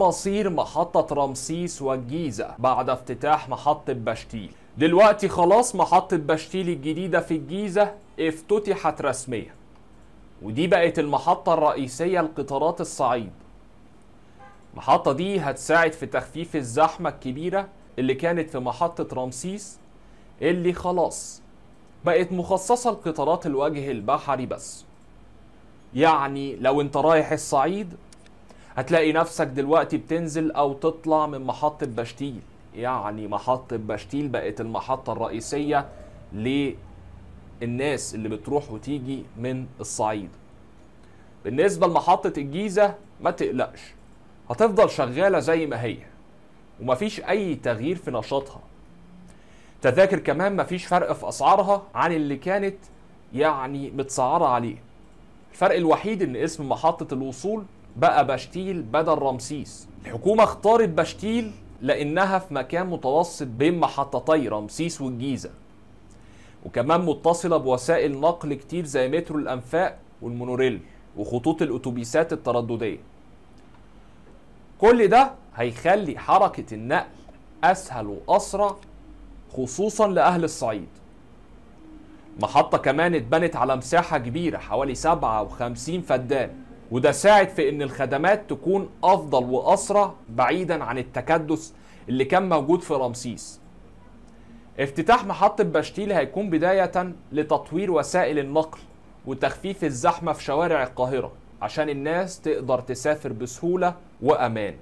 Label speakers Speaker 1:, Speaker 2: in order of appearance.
Speaker 1: مصير محطة رمسيس والجيزة بعد افتتاح محطة بشتيل دلوقتي خلاص محطة بشتيل الجديدة في الجيزة افتتحت رسميا ودي بقت المحطة الرئيسية لقطارات الصعيد المحطة دي هتساعد في تخفيف الزحمة الكبيرة اللي كانت في محطة رمسيس اللي خلاص بقت مخصصة لقطارات الوجه البحري بس يعني لو انت رايح الصعيد هتلاقي نفسك دلوقتي بتنزل او تطلع من محطه بشتيل يعني محطه بشتيل بقت المحطه الرئيسيه للناس اللي بتروح وتيجي من الصعيد بالنسبه لمحطه الجيزه ما تقلقش هتفضل شغاله زي ما هي ومفيش اي تغيير في نشاطها تذاكر كمان مفيش فرق في اسعارها عن اللي كانت يعني متسعره عليه الفرق الوحيد ان اسم محطه الوصول بقى بشتيل بدل رمسيس الحكومة اختارت بشتيل لأنها في مكان متوسط بين محطتي رمسيس والجيزة وكمان متصلة بوسائل نقل كتير زي مترو الأنفاق والمونوريل وخطوط الأتوبيسات الترددية كل ده هيخلي حركة النقل أسهل وأسرع خصوصا لأهل الصعيد محطة كمان اتبنت على مساحة كبيرة حوالي 57 فدان وده ساعد في ان الخدمات تكون افضل واسرع بعيدا عن التكدس اللي كان موجود في رمسيس افتتاح محطة باشتيل هيكون بداية لتطوير وسائل النقل وتخفيف الزحمة في شوارع القاهرة عشان الناس تقدر تسافر بسهولة وأمان